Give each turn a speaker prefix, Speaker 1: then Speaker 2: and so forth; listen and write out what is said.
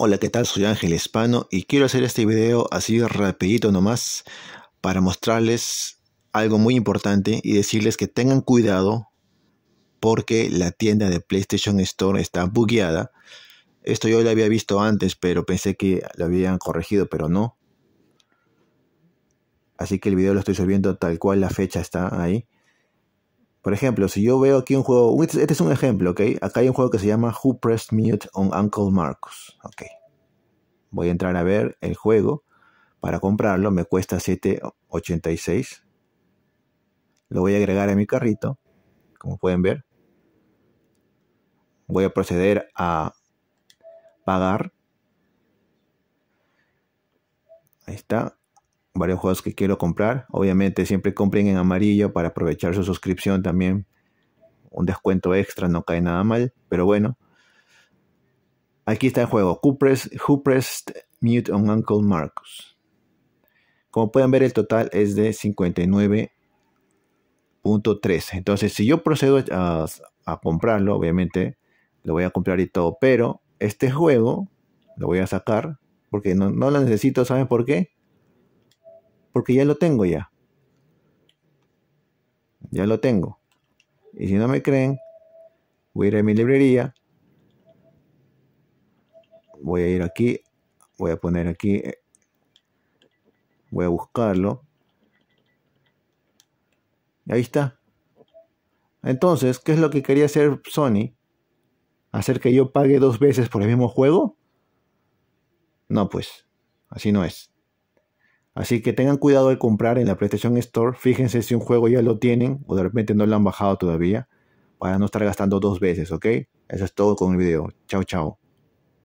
Speaker 1: Hola, ¿qué tal? Soy Ángel Hispano y quiero hacer este video así rapidito nomás para mostrarles algo muy importante y decirles que tengan cuidado porque la tienda de PlayStation Store está bugueada. Esto yo lo había visto antes, pero pensé que lo habían corregido, pero no. Así que el video lo estoy subiendo tal cual la fecha está ahí. Por ejemplo, si yo veo aquí un juego, este, este es un ejemplo, ¿ok? Acá hay un juego que se llama Who Pressed Mute on Uncle Marcus, ¿ok? Voy a entrar a ver el juego para comprarlo, me cuesta 7.86. Lo voy a agregar a mi carrito, como pueden ver. Voy a proceder a pagar. Ahí está varios juegos que quiero comprar. Obviamente siempre compren en amarillo para aprovechar su suscripción también. Un descuento extra, no cae nada mal, pero bueno. Aquí está el juego, Who Pressed, Mute on Uncle Marcus. Como pueden ver, el total es de 59.3. Entonces, si yo procedo a, comprarlo, obviamente lo voy a comprar y todo, pero este juego lo voy a sacar porque no, no lo necesito, ¿saben por qué? porque ya lo tengo ya. Ya lo tengo. Y si no me creen, voy a ir a mi librería. Voy a ir aquí. Voy a poner aquí. Eh, voy a buscarlo. Ahí está. Entonces, ¿qué es lo que quería hacer Sony? ¿Hacer que yo pague dos veces por el mismo juego? No, pues, así no es. Así que tengan cuidado al comprar en la PlayStation Store. Fíjense si un juego ya lo tienen o de repente no lo han bajado todavía para no estar gastando dos veces, ¿ok? Eso es todo con el video. Chao, chao.